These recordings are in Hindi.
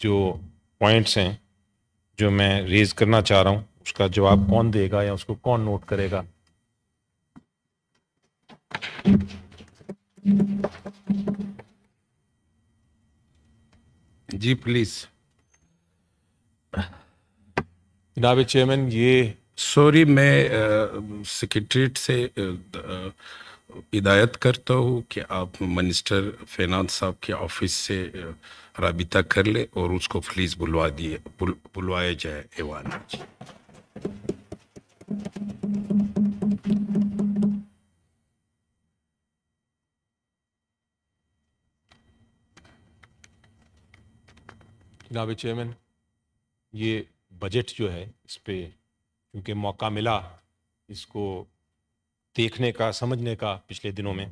जो पॉइंट्स हैं जो मैं रेज करना चाह रहा हूँ उसका जवाब कौन देगा या उसको कौन नोट करेगा जी प्लीज जनाब चेयरमैन ये सॉरी मैं सेक्रेटरीट से हिदायत करता हूँ कि आप मिनिस्टर फैनान साहब के ऑफिस से आ, रबिता कर ले और उसको प्लीज़ बुलवा दिए बुलवाए बुलवाया जाए एवान जनाब चेयरमैन ये बजट जो है इस पर क्योंकि मौका मिला इसको देखने का समझने का पिछले दिनों में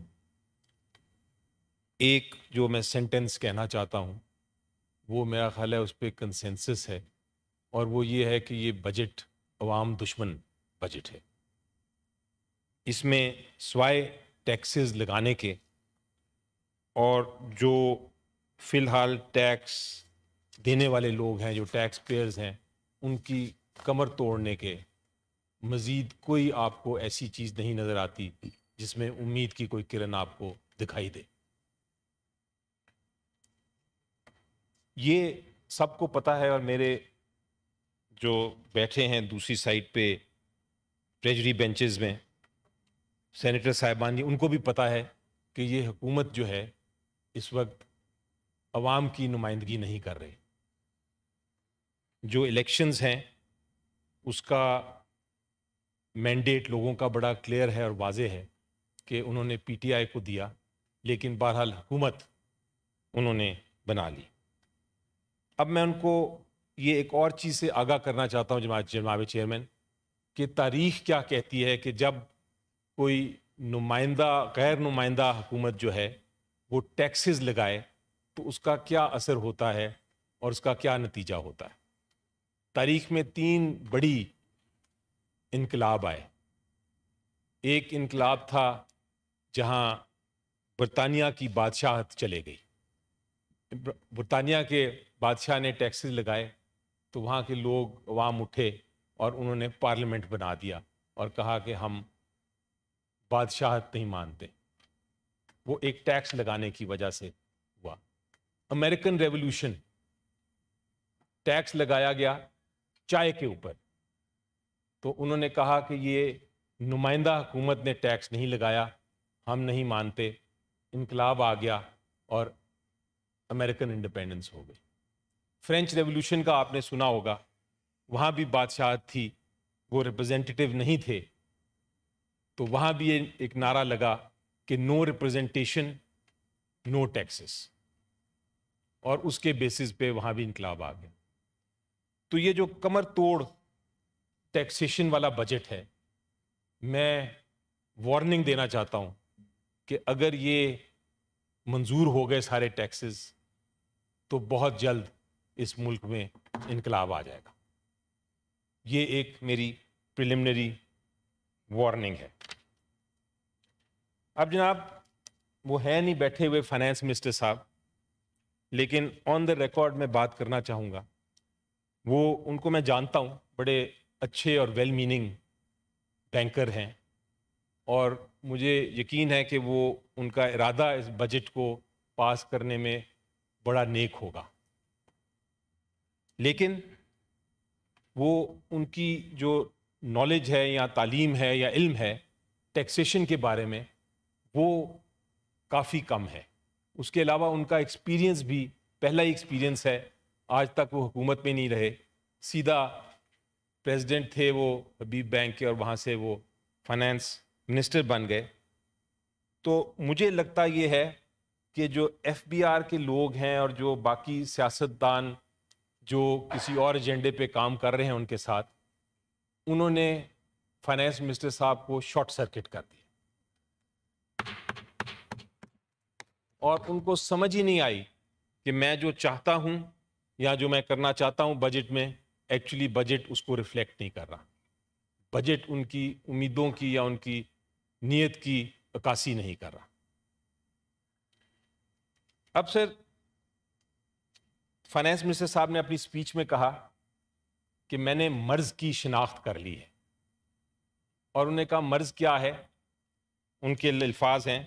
एक जो मैं सेंटेंस कहना चाहता हूँ वो मेरा ख्याल है उस पर कंसेंसस है और वो ये है कि ये बजट अवाम दुश्मन बजट है इसमें स्वाय टैक्सेस लगाने के और जो फ़िलहाल टैक्स देने वाले लोग हैं जो टैक्स पेयर्स हैं उनकी कमर तोड़ने के मज़ीद कोई आपको ऐसी चीज़ नहीं नज़र आती जिसमें उम्मीद की कोई किरण आपको दिखाई दे ये सबको पता है और मेरे जो बैठे हैं दूसरी साइड पे ट्रेजरी बेंचेस में सेनेटर साहिबान जी उनको भी पता है कि ये हुकूमत जो है इस वक्त आवाम की नुमाइंदगी नहीं कर रही जो इलेक्शंस हैं उसका मैंडेट लोगों का बड़ा क्लियर है और वाजे है कि उन्होंने पीटीआई को दिया लेकिन बहरहाल हुकूमत उन्होंने बना ली अब मैं उनको ये एक और चीज़ से आगाह करना चाहता हूँ जमा जनाब चेयरमैन कि तारीख क्या कहती है कि जब कोई नुमाइंदा गैर नुमाइंदा हुकूमत जो है वो टैक्सेस लगाए तो उसका क्या असर होता है और उसका क्या नतीजा होता है तारीख में तीन बड़ी इनकलाब आए एक इनकलाब था जहाँ बरतानिया की बादशाहत चले गई ब्रिटानिया के बादशाह ने टैक्सेस लगाए तो वहाँ के लोग वाम उठे और उन्होंने पार्लियामेंट बना दिया और कहा कि हम बादशाह नहीं मानते वो एक टैक्स लगाने की वजह से हुआ अमेरिकन रेवोल्यूशन टैक्स लगाया गया चाय के ऊपर तो उन्होंने कहा कि ये नुमाइंदा हुकूमत ने टैक्स नहीं लगाया हम नहीं मानते इनकलाब आ गया और अमेरिकन इंडिपेंडेंस हो गई फ्रेंच रेवोल्यूशन का आपने सुना होगा वहाँ भी बादशाह थी वो रिप्रेजेंटेटिव नहीं थे तो वहाँ भी ये एक नारा लगा कि नो रिप्रेजेंटेशन नो टैक्सेस और उसके बेसिस पे वहाँ भी इनकलाब आ गया तो ये जो कमर तोड़ टैक्सेशन वाला बजट है मैं वार्निंग देना चाहता हूँ कि अगर ये मंजूर हो गए सारे टैक्सेस तो बहुत जल्द इस मुल्क में इनकलाब आ जाएगा ये एक मेरी प्रिलिमिनरी वार्निंग है अब जनाब वो है नहीं बैठे हुए फाइनेंस मिनिस्टर साहब लेकिन ऑन द रिकॉर्ड मैं बात करना चाहूँगा वो उनको मैं जानता हूँ बड़े अच्छे और वेल मीनिंग बैंकर हैं और मुझे यकीन है कि वो उनका इरादा इस बजट को पास करने में बड़ा नेक होगा लेकिन वो उनकी जो नॉलेज है या तालीम है या इल्म है टैक्सेशन के बारे में वो काफ़ी कम है उसके अलावा उनका एक्सपीरियंस भी पहला ही एक्सपीरियंस है आज तक वो हुकूमत में नहीं रहे सीधा प्रेसिडेंट थे वो हबीब बैंक के और वहाँ से वो फाइनेंस मिनिस्टर बन गए तो मुझे लगता ये है कि जो एफ के लोग हैं और जो बाकी सियासतदान जो किसी और एजेंडे पे काम कर रहे हैं उनके साथ उन्होंने फाइनेंस मिनिस्टर साहब को शॉर्ट सर्किट कर दिया और उनको समझ ही नहीं आई कि मैं जो चाहता हूं या जो मैं करना चाहता हूं बजट में एक्चुअली बजट उसको रिफ्लेक्ट नहीं कर रहा बजट उनकी उम्मीदों की या उनकी नीयत की अक्सी नहीं कर रहा अब सर फाइनेंस मिनिस्टर साहब ने अपनी स्पीच में कहा कि मैंने मर्ज की शिनाख्त कर ली है और उन्हें कहा मर्ज क्या है उनके अल्फाज हैं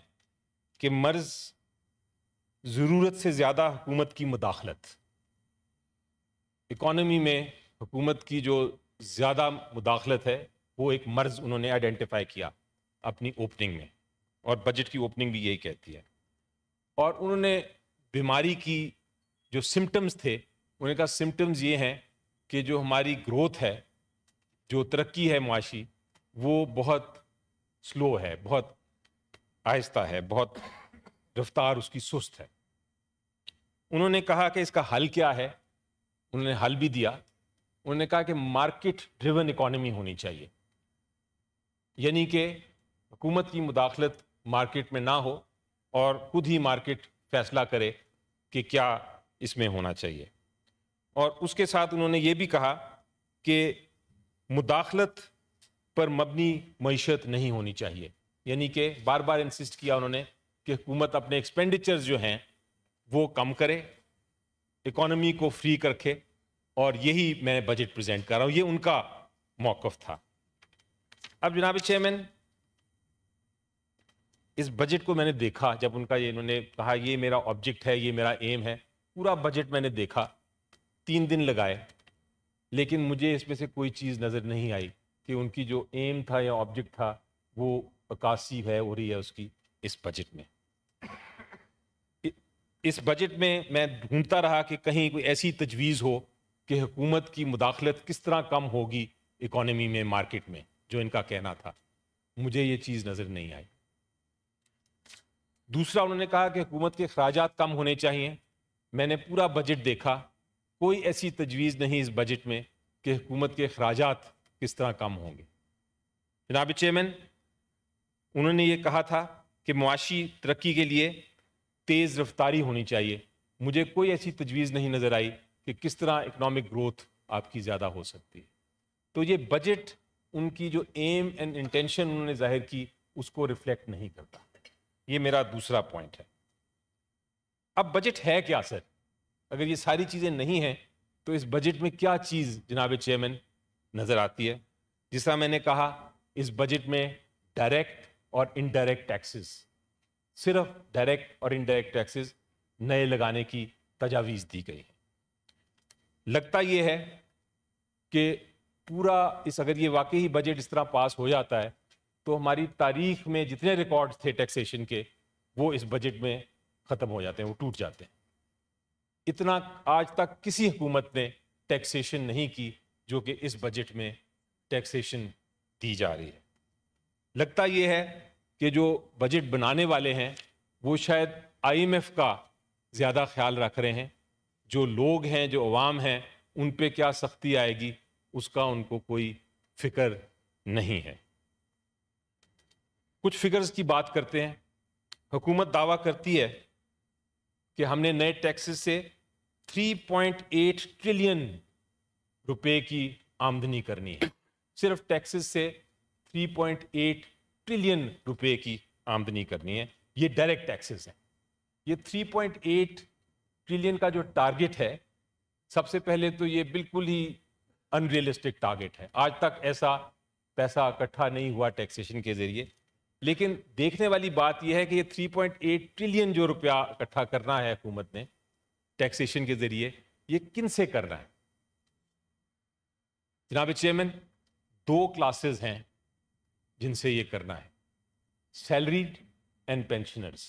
कि मर्ज ज़रूरत से ज़्यादा हुकूमत की मुदाखलत इकॉनमी में हुकूमत की जो ज़्यादा मुदाखलत है वो एक मर्ज उन्होंने आइडेंटिफाई किया अपनी ओपनिंग में और बजट की ओपनिंग भी यही कहती है और उन्होंने बीमारी की जो सिम्टम्स थे उन्हें कहा सिम्टम्स ये हैं कि जो हमारी ग्रोथ है जो तरक्की है मुआशी वो बहुत स्लो है बहुत आहिस्ता है बहुत रफ्तार उसकी सुस्त है उन्होंने कहा कि इसका हल क्या है उन्होंने हल भी दिया उन्होंने कहा कि मार्केट ड्रिवन इकोनॉमी होनी चाहिए यानी कि हुकूमत की मुदाखलत मार्केट में ना हो और खुद ही मार्केट फैसला करे कि क्या इसमें होना चाहिए और उसके साथ उन्होंने ये भी कहा कि मुदाखलत पर मबनी मीशत नहीं होनी चाहिए यानी कि बार बार इंसिस्ट किया उन्होंने कि हुकूमत अपने एक्सपेंडिचर्स जो हैं वो कम करे इकॉनमी को फ्री कर रखे और यही मैं बजट प्रेजेंट कर रहा हूँ ये उनका मौक़ था अब जनाब चेयरमैन इस बजट को मैंने देखा जब उनका ये इन्होंने कहा ये मेरा ऑब्जेक्ट है ये मेरा एम है पूरा बजट मैंने देखा तीन दिन लगाए लेकिन मुझे इसमें से कोई चीज़ नज़र नहीं आई कि उनकी जो एम था या ऑब्जेक्ट था वो अक्सी है हो रही है उसकी इस बजट में इस बजट में मैं ढूंढता रहा कि कहीं कोई ऐसी तजवीज़ हो कि हुकूमत की मुदाखलत किस तरह कम होगी इकोनॉमी में मार्केट में जो इनका कहना था मुझे ये चीज़ नज़र नहीं आई दूसरा उन्होंने कहा कि हुकूमत के अखराज कम होने चाहिए मैंने पूरा बजट देखा कोई ऐसी तजवीज़ नहीं इस बजट में कि हुकूमत के अखराज किस तरह कम होंगे जनाब चेयरमैन उन्होंने ये कहा था कि मुआशी तरक्की के लिए तेज़ रफ्तारी होनी चाहिए मुझे कोई ऐसी तजवीज़ नहीं नज़र आई कि किस तरह इकनॉमिक ग्रोथ आपकी ज़्यादा हो सकती है तो ये बजट उनकी जो एम एंड इंटेंशन उन्होंने जाहिर की उसको रिफ्लेक्ट नहीं करता ये मेरा दूसरा पॉइंट है अब बजट है क्या सर अगर ये सारी चीज़ें नहीं हैं तो इस बजट में क्या चीज़ जनाब चेयरमैन नज़र आती है जिसका मैंने कहा इस बजट में डायरेक्ट और इनडायरेक्ट टैक्सेस सिर्फ डायरेक्ट और इनडायरेक्ट टैक्सेस नए लगाने की तजावीज़ दी गई है लगता यह है कि पूरा इस अगर ये वाकई बजट इस तरह पास हो जाता है तो हमारी तारीख में जितने रिकॉर्ड थे टैक्सेशन के वो इस बजट में ख़त्म हो जाते हैं वो टूट जाते हैं इतना आज तक किसी हुकूमत ने टैक्सेशन नहीं की जो कि इस बजट में टैक्सेशन दी जा रही है लगता ये है कि जो बजट बनाने वाले हैं वो शायद आईएमएफ का ज़्यादा ख्याल रख रहे हैं जो लोग हैं जो अवाम हैं उन पे क्या सख्ती आएगी उसका उनको कोई फिक्र नहीं है कुछ फिगर्स की बात करते हैं हुकूमत दावा करती है कि हमने नए टैक्सेस से 3.8 ट्रिलियन रुपए की आमदनी करनी है सिर्फ टैक्सेस से 3.8 ट्रिलियन रुपए की आमदनी करनी है ये डायरेक्ट टैक्सेस हैं ये 3.8 ट्रिलियन का जो टारगेट है सबसे पहले तो ये बिल्कुल ही अनरियलिस्टिक टारगेट है आज तक ऐसा पैसा इकट्ठा नहीं हुआ टैक्सेशन के जरिए लेकिन देखने वाली बात यह है कि ये 3.8 ट्रिलियन जो रुपया इकट्ठा करना है हुकूमत ने टैक्सेशन के जरिए ये किन से करना है जनाब चेयरमैन दो क्लासेस हैं जिनसे ये करना है सैलरीड एंड पेंशनर्स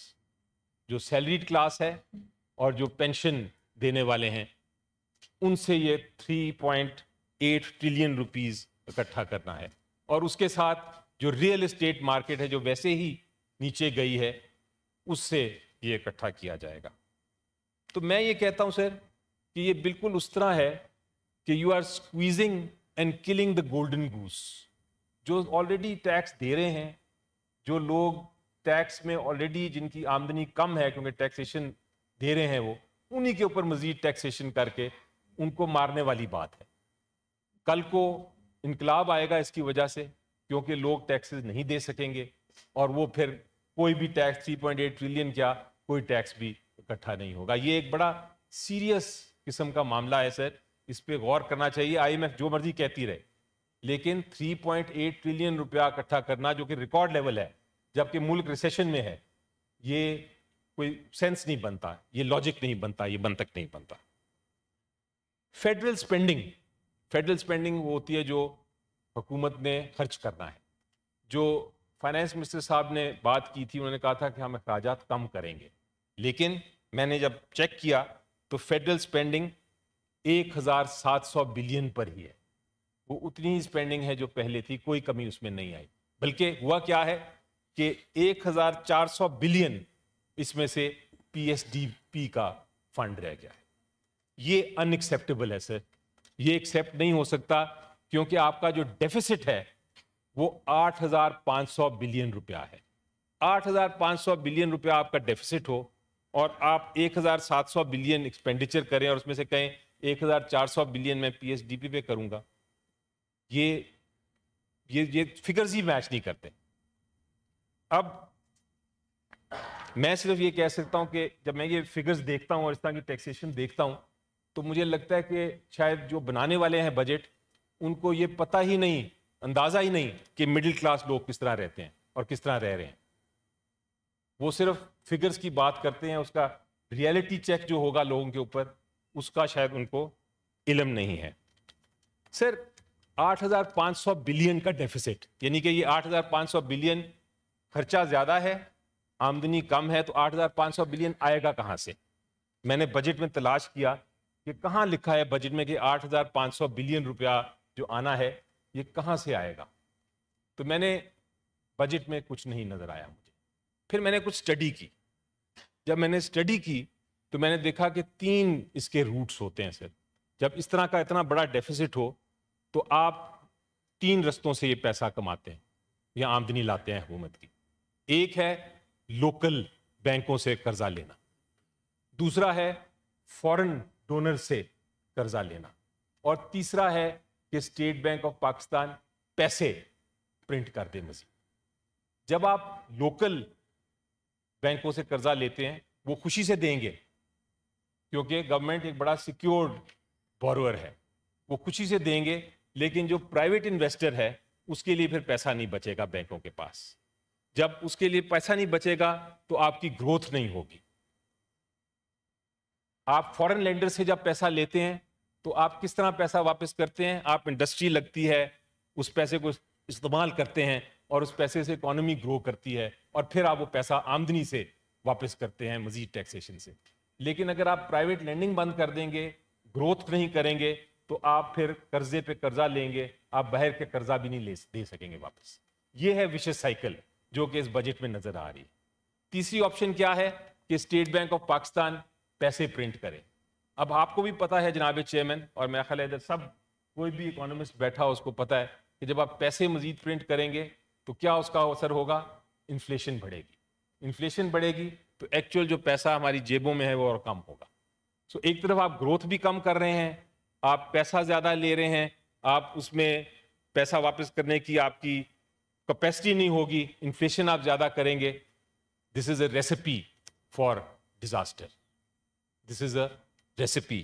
जो सैलरीड क्लास है और जो पेंशन देने वाले हैं उनसे ये 3.8 ट्रिलियन रुपीस इकट्ठा करना है और उसके साथ जो रियल इस्टेट मार्केट है जो वैसे ही नीचे गई है उससे ये इकट्ठा किया जाएगा तो मैं ये कहता हूं सर कि ये बिल्कुल उस तरह है कि you are squeezing and killing the golden goose जो ऑलरेडी टैक्स दे रहे हैं जो लोग टैक्स में ऑलरेडी जिनकी आमदनी कम है क्योंकि टैक्सेशन दे रहे हैं वो उन्हीं के ऊपर मजीद टैक्सेशन करके उनको मारने वाली बात है कल को इनकलाब आएगा इसकी वजह से क्योंकि लोग टैक्सेस नहीं दे सकेंगे और वो फिर कोई भी टैक्स 3.8 ट्रिलियन क्या कोई टैक्स भी इकट्ठा नहीं होगा ये एक बड़ा सीरियस किस्म का मामला है सर इस पर गौर करना चाहिए आईएमएफ जो मर्जी कहती रहे लेकिन 3.8 ट्रिलियन रुपया इकट्ठा करना जो कि रिकॉर्ड लेवल है जबकि मुल्क रिसेशन में है ये कोई सेंस नहीं बनता ये लॉजिक नहीं बनता ये बन तक नहीं बनता फेडरल स्पेंडिंग फेडरल स्पेंडिंग वो होती है जो हुकूमत ने खर्च करना है जो फाइनेंस मिनिस्टर साहब ने बात की थी उन्होंने कहा था कि हम अखराज कम करेंगे लेकिन मैंने जब चेक किया तो फेडरल स्पेंडिंग 1700 बिलियन पर ही है वो उतनी ही स्पेंडिंग है जो पहले थी कोई कमी उसमें नहीं आई बल्कि हुआ क्या है कि 1400 बिलियन इसमें से पीएसडीपी का फंड रह गया है ये अनएक्सेप्टेबल है सर ये एक्सेप्ट नहीं हो सकता क्योंकि आपका जो डेफिसिट है वो 8,500 बिलियन रुपया है 8,500 बिलियन रुपया आपका डेफिसिट हो और आप 1,700 बिलियन एक्सपेंडिचर करें और उसमें से कहें 1,400 बिलियन मैं पीएसडीपी पे करूंगा ये ये ये फिगर्स ही मैच नहीं करते अब मैं सिर्फ ये कह सकता हूं कि जब मैं ये फिगर्स देखता हूं और इस तरह की टैक्सेशन देखता हूं तो मुझे लगता है कि शायद जो बनाने वाले हैं बजट उनको ये पता ही नहीं अंदाजा ही नहीं कि मिडिल क्लास लोग किस तरह रहते हैं और किस तरह रह रहे हैं वो सिर्फ फिगर्स की बात करते हैं उसका रियलिटी चेक जो होगा लोगों के ऊपर उसका शायद उनको इलम नहीं है सर 8,500 बिलियन का डेफिसिट यानी कि ये 8,500 बिलियन खर्चा ज़्यादा है आमदनी कम है तो 8,500 बिलियन आएगा कहाँ से मैंने बजट में तलाश किया कि कहाँ लिखा है बजट में कि 8,500 बिलियन रुपया जो आना है ये कहाँ से आएगा तो मैंने बजट में कुछ नहीं नज़र आया मुझे फिर मैंने कुछ स्टडी की जब मैंने स्टडी की तो मैंने देखा कि तीन इसके रूट्स होते हैं सर जब इस तरह का इतना बड़ा डेफिसिट हो तो आप तीन रस्तों से ये पैसा कमाते हैं या आमदनी लाते हैं हुकूमत की एक है लोकल बैंकों से कर्जा लेना दूसरा है फॉरेन डोनर से कर्जा लेना और तीसरा है कि स्टेट बैंक ऑफ पाकिस्तान पैसे प्रिंट कर दे मजीद जब आप लोकल बैंकों से कर्जा लेते हैं वो खुशी से देंगे क्योंकि गवर्नमेंट एक बड़ा सिक्योर्ड बोरवर है वो खुशी से देंगे लेकिन जो प्राइवेट इन्वेस्टर है उसके लिए फिर पैसा नहीं बचेगा बैंकों के पास जब उसके लिए पैसा नहीं बचेगा तो आपकी ग्रोथ नहीं होगी आप फॉरेन लेंडर से जब पैसा लेते हैं तो आप किस तरह पैसा वापस करते हैं आप इंडस्ट्री लगती है उस पैसे को इस्तेमाल करते हैं और उस पैसे से इकोनॉमी ग्रो करती है और फिर आप वो पैसा आमदनी से वापस करते हैं मजीद टैक्सेशन से लेकिन अगर आप प्राइवेट लैंडिंग बंद कर देंगे ग्रोथ नहीं करेंगे तो आप फिर कर्जे पे कर्जा लेंगे आप बाहर के कर्जा भी नहीं ले दे सकेंगे वापस ये है विशेष साइकिल जो कि इस बजट में नजर आ रही है तीसरी ऑप्शन क्या है कि स्टेट बैंक ऑफ पाकिस्तान पैसे प्रिंट करें अब आपको भी पता है जनाब चेयरमैन और मेरा ख्याल है इधर सब कोई भी इकोनॉमिस्ट बैठा हो उसको पता है कि जब आप पैसे मजीद प्रिंट करेंगे तो क्या उसका असर होगा इन्फ्लेशन बढ़ेगी इन्फ्लेशन बढ़ेगी तो एक्चुअल जो पैसा हमारी जेबों में है वो और कम होगा सो so, एक तरफ आप ग्रोथ भी कम कर रहे हैं आप पैसा ज़्यादा ले रहे हैं आप उसमें पैसा वापस करने की आपकी कैपेसिटी नहीं होगी इन्फ्लेशन आप ज़्यादा करेंगे this is a recipe for disaster this is a recipe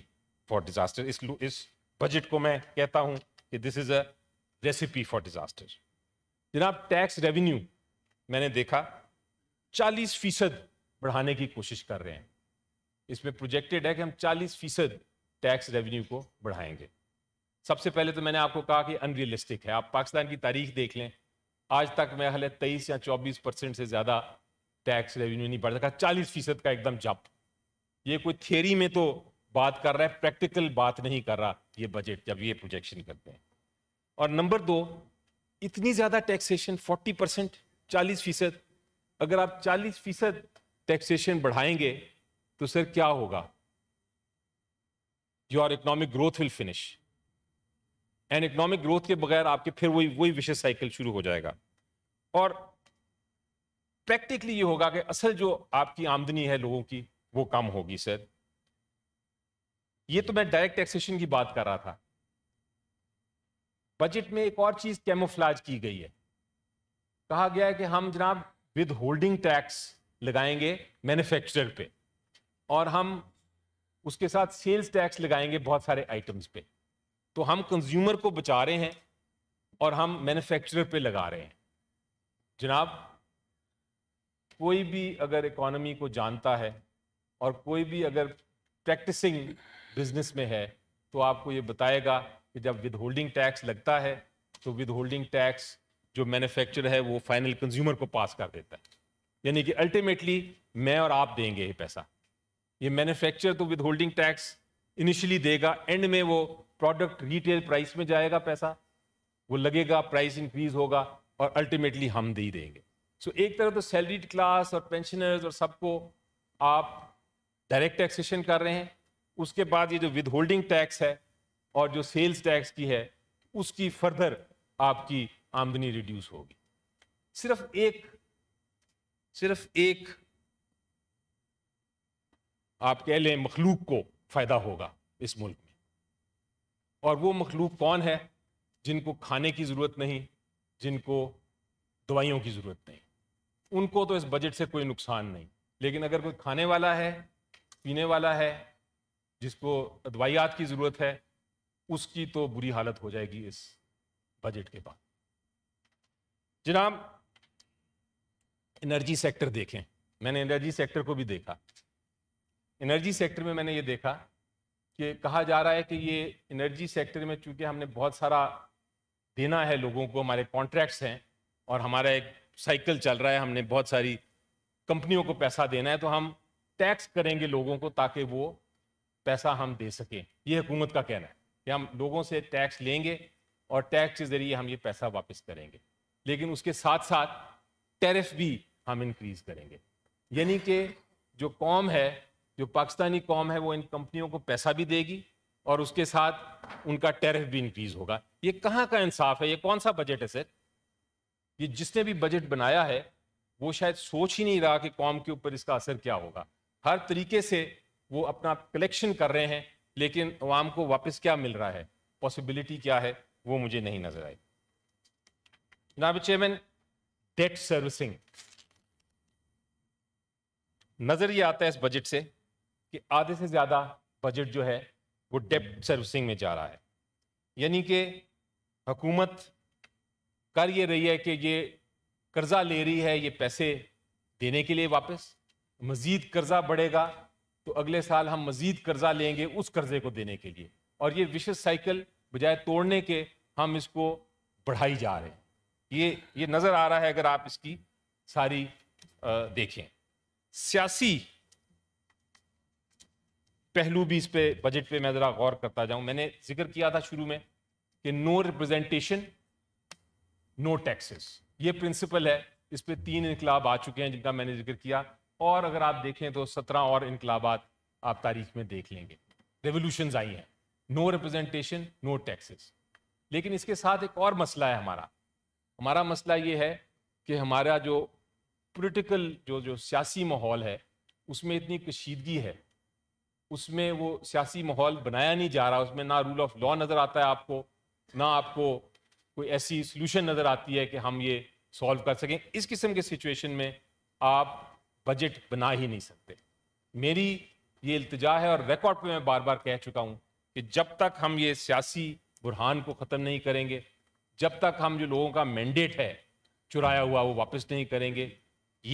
for disaster इस इस बजट को मैं कहता हूं कि this is a recipe for disaster जनाब टैक्स रेवेन्यू मैंने देखा 40 फीसद बढ़ाने की कोशिश कर रहे हैं इसमें प्रोजेक्टेड है कि हम 40 फीसद टैक्स रेवेन्यू को बढ़ाएंगे सबसे पहले तो मैंने आपको कहा कि अनरियलिस्टिक है आप पाकिस्तान की तारीख देख लें आज तक मेरा हाल है तेईस या चौबीस परसेंट से ज़्यादा टैक्स रेवेन्यू नहीं बढ़ सका चालीस फीसद का एकदम जप ये कोई थियोरी में तो बात कर रहा है प्रैक्टिकल बात नहीं कर रहा ये बजट जब ये प्रोजेक्शन करते हैं और नंबर दो इतनी ज़्यादा टैक्सेशन 40 परसेंट चालीस फीसद अगर आप 40 फीसद टैक्सेशन बढ़ाएंगे तो सर क्या होगा your economic growth will finish and economic growth के बगैर आपके फिर वही वही विशेष साइकिल शुरू हो जाएगा और प्रैक्टिकली ये होगा कि असल जो आपकी आमदनी है लोगों की वो कम होगी सर ये तो मैं डायरेक्ट टैक्सेशन की बात कर रहा था बजट में एक और चीज कैमोफ्लाज की गई है कहा गया है कि हम जनाब विद होल्डिंग टैक्स लगाएंगे मैन्युफैक्चरर पे और हम उसके साथ सेल्स टैक्स लगाएंगे बहुत सारे आइटम्स पे तो हम कंज्यूमर को बचा रहे हैं और हम मैन्युफैक्चरर पे लगा रहे हैं जनाब कोई भी अगर इकोनॉमी को जानता है और कोई भी अगर प्रैक्टिसिंग बिजनेस में है तो आपको ये बताएगा कि जब विद होल्डिंग टैक्स लगता है तो विद होल्डिंग टैक्स जो मैन्युफैक्चरर है वो फाइनल कंज्यूमर को पास कर देता है यानी कि अल्टीमेटली मैं और आप देंगे ये पैसा ये मैन्युफैक्चरर तो विद होल्डिंग टैक्स इनिशियली देगा एंड में वो प्रोडक्ट रिटेल प्राइस में जाएगा पैसा वो लगेगा प्राइस इंक्रीज होगा और अल्टीमेटली हम दे ही देंगे सो so, एक तरह तो सैलरीड क्लास और पेंशनर्स और सबको आप डायरेक्ट टैक्सेशन कर रहे हैं उसके बाद ये जो विदहोल्डिंग टैक्स है और जो सेल्स टैक्स की है उसकी फर्दर आपकी आमदनी रिड्यूस होगी सिर्फ एक सिर्फ एक आप कह लें मखलूक को फ़ायदा होगा इस मुल्क में और वो मखलूक कौन है जिनको खाने की ज़रूरत नहीं जिनको दवाइयों की ज़रूरत नहीं उनको तो इस बजट से कोई नुकसान नहीं लेकिन अगर कोई खाने वाला है पीने वाला है जिसको दवाइयात की ज़रूरत है उसकी तो बुरी हालत हो जाएगी इस बजट के बाद जनाब एनर्जी सेक्टर देखें मैंने एनर्जी सेक्टर को भी देखा एनर्जी सेक्टर में मैंने ये देखा कि कहा जा रहा है कि ये एनर्जी सेक्टर में चूंकि हमने बहुत सारा देना है लोगों को हमारे कॉन्ट्रैक्ट्स हैं और हमारा एक साइकिल चल रहा है हमने बहुत सारी कंपनियों को पैसा देना है तो हम टैक्स करेंगे लोगों को ताकि वो पैसा हम दे सकें ये हुकूमत का कहना है कि हम लोगों से टैक्स लेंगे और टैक्स के ज़रिए हम ये पैसा वापस करेंगे लेकिन उसके साथ साथ टैरिफ भी हम इंक्रीज करेंगे यानी कि जो कौम है जो पाकिस्तानी कौम है वो इन कंपनियों को पैसा भी देगी और उसके साथ उनका टैरिफ भी इंक्रीज होगा ये कहाँ का इंसाफ है ये कौन सा बजट है सर ये जिसने भी बजट बनाया है वो शायद सोच ही नहीं रहा कि कौम के ऊपर इसका असर क्या होगा हर तरीके से वो अपना कलेक्शन कर रहे हैं लेकिन अवाम को वापस क्या मिल रहा है पॉसिबिलिटी क्या है वो मुझे नहीं नजर आई जनाब चेयरमैन डेट सर्विसिंग नजर ये आता है इस बजट से कि आधे से ज्यादा बजट जो है वो डेप्ट सर्विसिंग में जा रहा है यानी कि हुकूमत कर ये रही है कि ये कर्जा ले रही है ये पैसे देने के लिए वापस मज़ीद कर्जा बढ़ेगा तो अगले साल हम मजीद कर्जा लेंगे उस कर्जे को देने के लिए और ये विशेष साइकिल बजाय तोड़ने के हम इसको बढ़ाई जा रहे हैं ये ये नज़र आ रहा है अगर आप इसकी सारी आ, देखें सियासी पहलू भी इस पे बजट पे मैं ज़रा गौर करता जाऊं मैंने जिक्र किया था शुरू में कि नो रिप्रेजेंटेशन नो टैक्सेस ये प्रिंसिपल है इस पे तीन इनकलाब आ चुके हैं जिनका मैंने जिक्र किया और अगर आप देखें तो सत्रह और इनकलाबाद आप तारीख में देख लेंगे रेवोल्यूशन आई हैं नो रिप्रेजेंटेशन नो टैक्सेस लेकिन इसके साथ एक और मसला है हमारा हमारा मसला ये है कि हमारा जो पॉलिटिकल जो जो सियासी माहौल है उसमें इतनी कशीदगी है उसमें वो सियासी माहौल बनाया नहीं जा रहा उसमें ना रूल ऑफ लॉ नज़र आता है आपको ना आपको कोई ऐसी सोल्यूशन नज़र आती है कि हम ये सॉल्व कर सकें इस किस्म के सिचुएशन में आप बजट बना ही नहीं सकते मेरी ये इल्तजा है और रिकॉर्ड पे मैं बार बार कह चुका हूँ कि जब तक हम ये सियासी बुरहान को ख़त्म नहीं करेंगे जब तक हम जो लोगों का मैंडेट है चुराया हुआ वो वापस नहीं करेंगे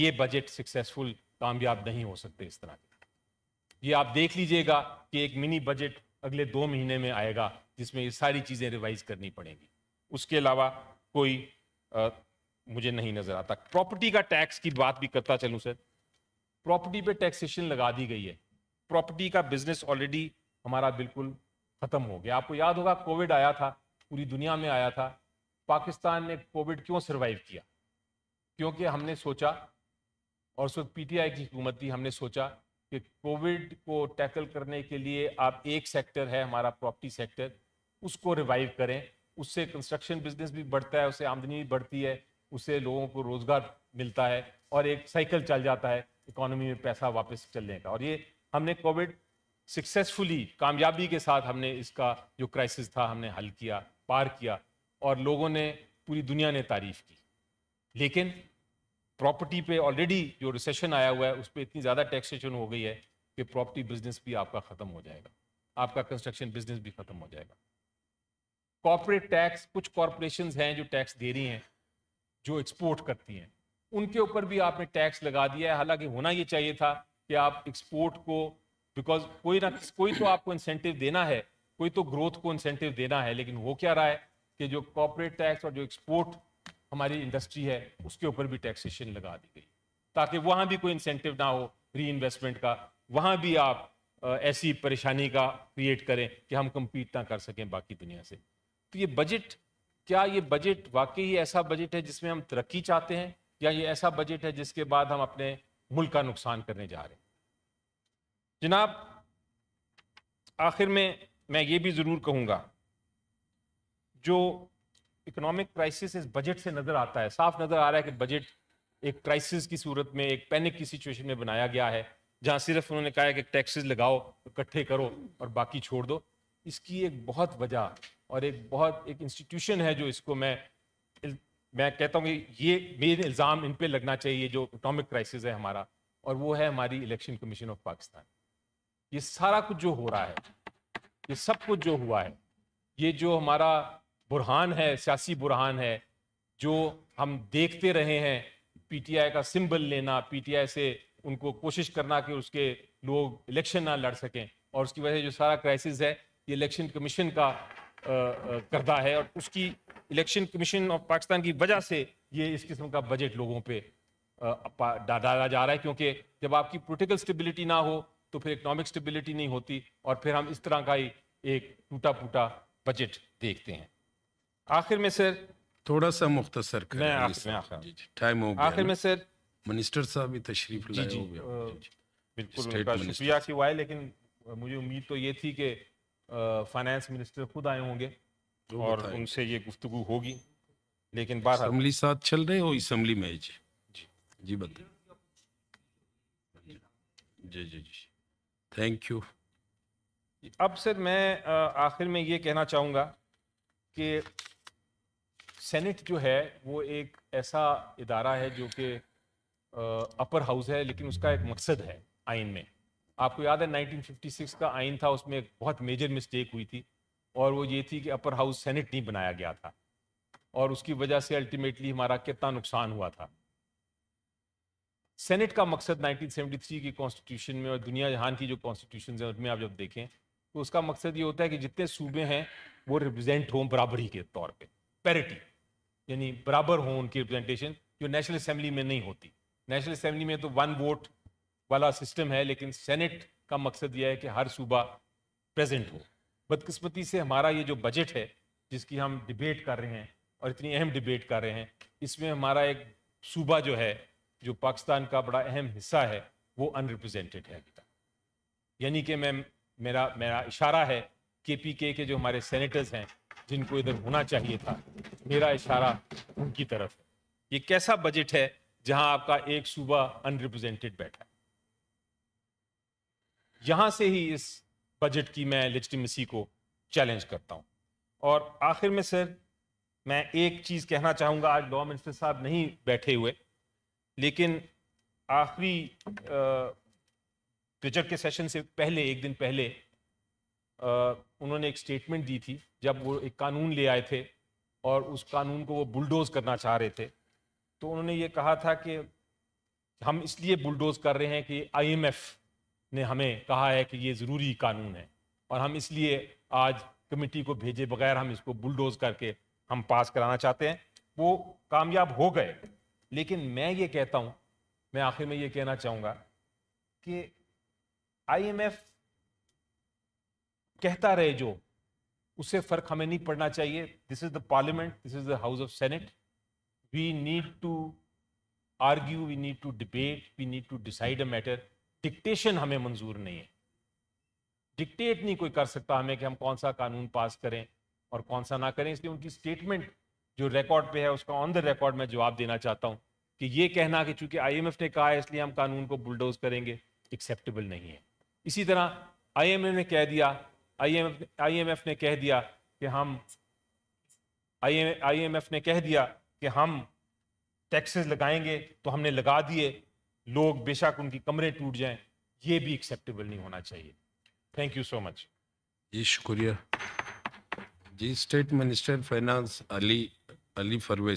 ये बजट सक्सेसफुल कामयाब नहीं हो सकते इस तरह के ये आप देख लीजिएगा कि एक मिनी बजट अगले दो महीने में आएगा जिसमें ये सारी चीज़ें रिवाइज करनी पड़ेंगी उसके अलावा कोई आ, मुझे नहीं नज़र आता प्रॉपर्टी का टैक्स की बात भी करता चलूँ सर प्रॉपर्टी पे टैक्सेशन लगा दी गई है प्रॉपर्टी का बिजनेस ऑलरेडी हमारा बिल्कुल खत्म हो गया आपको याद होगा कोविड आया था पूरी दुनिया में आया था पाकिस्तान ने कोविड क्यों सर्वाइव किया क्योंकि हमने सोचा और उस वक्त पीटीआई की हुकूमत थी हमने सोचा कि कोविड को टैकल करने के लिए आप एक सेक्टर है हमारा प्रॉपर्टी सेक्टर उसको रिवाइव करें उससे कंस्ट्रक्शन बिजनेस भी बढ़ता है उससे आमदनी भी बढ़ती है उससे लोगों को रोज़गार मिलता है और एक साइकिल चल जाता है इकोनॉमी में पैसा वापस चलने का और ये हमने कोविड सक्सेसफुली कामयाबी के साथ हमने इसका जो क्राइसिस था हमने हल किया पार किया और लोगों ने पूरी दुनिया ने तारीफ की लेकिन प्रॉपर्टी पे ऑलरेडी जो रिसेशन आया हुआ है उस पर इतनी ज़्यादा टैक्सेशन हो गई है कि प्रॉपर्टी बिजनेस भी आपका ख़त्म हो जाएगा आपका कंस्ट्रक्शन बिजनेस भी ख़त्म हो जाएगा कॉरपोरेट टैक्स कुछ कॉरपोरेशन हैं जो टैक्स दे रही हैं जो एक्सपोर्ट करती हैं उनके ऊपर भी आपने टैक्स लगा दिया है हालांकि होना ये चाहिए था कि आप एक्सपोर्ट को बिकॉज कोई ना कोई तो आपको इंसेंटिव देना है कोई तो ग्रोथ को इंसेंटिव देना है लेकिन वो क्या रहा है कि जो कॉपोरेट टैक्स और जो एक्सपोर्ट हमारी इंडस्ट्री है उसके ऊपर भी टैक्सेशन लगा दी गई ताकि वहां भी कोई इंसेंटिव ना हो री इन्वेस्टमेंट का वहां भी आप ऐसी परेशानी का क्रिएट करें कि हम कम्पीट ना कर सकें बाकी दुनिया से तो ये बजट क्या ये बजट वाकई ऐसा बजट है जिसमें हम तरक्की चाहते हैं या ये ऐसा बजट है जिसके बाद हम अपने मुल्क का नुकसान करने जा रहे हैं जनाब आखिर में मैं ये भी ज़रूर कहूंगा जो इकोनॉमिक क्राइसिस इस बजट से नज़र आता है साफ नज़र आ रहा है कि बजट एक क्राइसिस की सूरत में एक पैनिक की सिचुएशन में बनाया गया है जहां सिर्फ उन्होंने कहा है कि टैक्सेस लगाओ इकट्ठे करो और बाकी छोड़ दो इसकी एक बहुत वजह और एक बहुत एक इंस्टीट्यूशन है जो इसको मैं मैं कहता हूँ कि ये मेन इल्ज़ाम इन पर लगना चाहिए जो इकोनॉमिक क्राइसिस है हमारा और वो है हमारी इलेक्शन कमीशन ऑफ पाकिस्तान ये सारा कुछ जो हो रहा है ये सब कुछ जो हुआ है ये जो हमारा बुरहान है सियासी बुरहान है जो हम देखते रहे हैं पीटीआई का सिंबल लेना पीटीआई से उनको कोशिश करना कि उसके लोग इलेक्शन ना लड़ सकें और उसकी वजह से जो सारा क्राइसिस है ये इलेक्शन कमीशन का करदा है और उसकी इलेक्शन कमीशन ऑफ पाकिस्तान की वजह से ये इस किस्म का बजट लोगों पे डाला जा रहा है क्योंकि जब आपकी पोलिटिकल स्टेबिलिटी ना हो तो फिर इकोनॉमिक स्टेबिलिटी नहीं होती और फिर हम इस तरह का ही एक टूटा फूटा बजट देखते हैं आखिर में सर थोड़ा सा मुख्तसर आखिर में सर मिनिस्टर साहब भी तशरीफ लाए जी, जी, बिल्कुल उनका शुक्रिया कि हुआ है लेकिन मुझे उम्मीद तो ये थी कि फाइनेंस मिनिस्टर खुद आए होंगे और उनसे ये गुफ्तगु होगी लेकिन बात असम्बली साथ चल रहे हो इसम्बली में जी जी बताए जी जी जी थैंक यू अब सर मैं आखिर में ये कहना चाहूँगा कि सेनेट जो है वो एक ऐसा इदारा है जो कि अपर हाउस है लेकिन उसका एक मकसद है आइन में आपको याद है 1956 का आइन था उसमें एक बहुत मेजर मिस्टेक हुई थी और वो ये थी कि अपर हाउस सेनेट नहीं बनाया गया था और उसकी वजह से अल्टीमेटली हमारा कितना नुकसान हुआ था सेनेट का मकसद 1973 की कॉन्स्टिट्यूशन में और दुनिया जहान की जो कॉन्स्टिट्यूशन है उसमें आप जब देखें तो उसका मकसद ये होता है कि जितने सूबे हैं वो रिप्रेजेंट हों बराबरी के तौर पे पैरिटी यानी बराबर हों उनकी रिप्रेजेंटेशन जो नेशनल असेंबली में नहीं होती नेशनल असेंबली में तो वन वोट वाला सिस्टम है लेकिन सेनेट का मकसद यह है कि हर सूबा प्रेजेंट हो बदकिस्मती से हमारा ये जो बजट है जिसकी हम डिबेट कर रहे हैं और इतनी अहम डिबेट कर रहे हैं इसमें हमारा एक सूबा जो है जो पाकिस्तान का बड़ा अहम हिस्सा है वो अनरिप्रजेंटेड है अभी तक यानी कि मैं मेरा मेरा इशारा है के पी के के जो हमारे सेनेटर्स हैं जिनको इधर होना चाहिए था मेरा इशारा उनकी तरफ है ये कैसा बजट है जहां आपका एक सूबा अनरिप्रजेंटेड बैठा है यहां से ही इस बजट की मैं लिजिटिमेसी को चैलेंज करता हूँ और आखिर में सर मैं एक चीज़ कहना चाहूँगा आज लॉ मिनिस्टर साहब नहीं बैठे हुए लेकिन आखिरी बजट के सेशन से पहले एक दिन पहले आ, उन्होंने एक स्टेटमेंट दी थी जब वो एक कानून ले आए थे और उस कानून को वो बुलडोज करना चाह रहे थे तो उन्होंने ये कहा था कि हम इसलिए बुलडोज कर रहे हैं कि आईएमएफ ने हमें कहा है कि ये ज़रूरी कानून है और हम इसलिए आज कमेटी को भेजे बगैर हम इसको बुलडोज करके हम पास कराना चाहते हैं वो कामयाब हो गए लेकिन मैं ये कहता हूँ मैं आखिर में ये कहना चाहूँगा कि आईएमएफ कहता रहे जो उससे फ़र्क हमें नहीं पड़ना चाहिए this is the parliament this is the house of senate we need to argue we need to debate we need to decide a matter dictation हमें मंजूर नहीं है डिक्टेट नहीं कोई कर सकता हमें कि हम कौन सा कानून पास करें और कौन सा ना करें इसलिए उनकी स्टेटमेंट जो रिकॉर्ड पे है उसका ऑन द रिकॉर्ड मैं जवाब देना चाहता हूँ कि ये कहना कि चूंकि आईएमएफ ने कहा है इसलिए हम कानून को बुलडोज करेंगे एक्सेप्टेबल नहीं है इसी तरह आईएमएफ ने कह दिया आईएमएफ आईएमएफ ने कह दिया कि हम आईएमएफ ने कह दिया कि हम टैक्सेस लगाएंगे तो हमने लगा दिए लोग बेशक उनकी कमरे टूट जाएं ये भी एक्सेप्टेबल नहीं होना चाहिए थैंक यू सो मच जी शुक्रिया जी state minister finance Ali Ali फरवे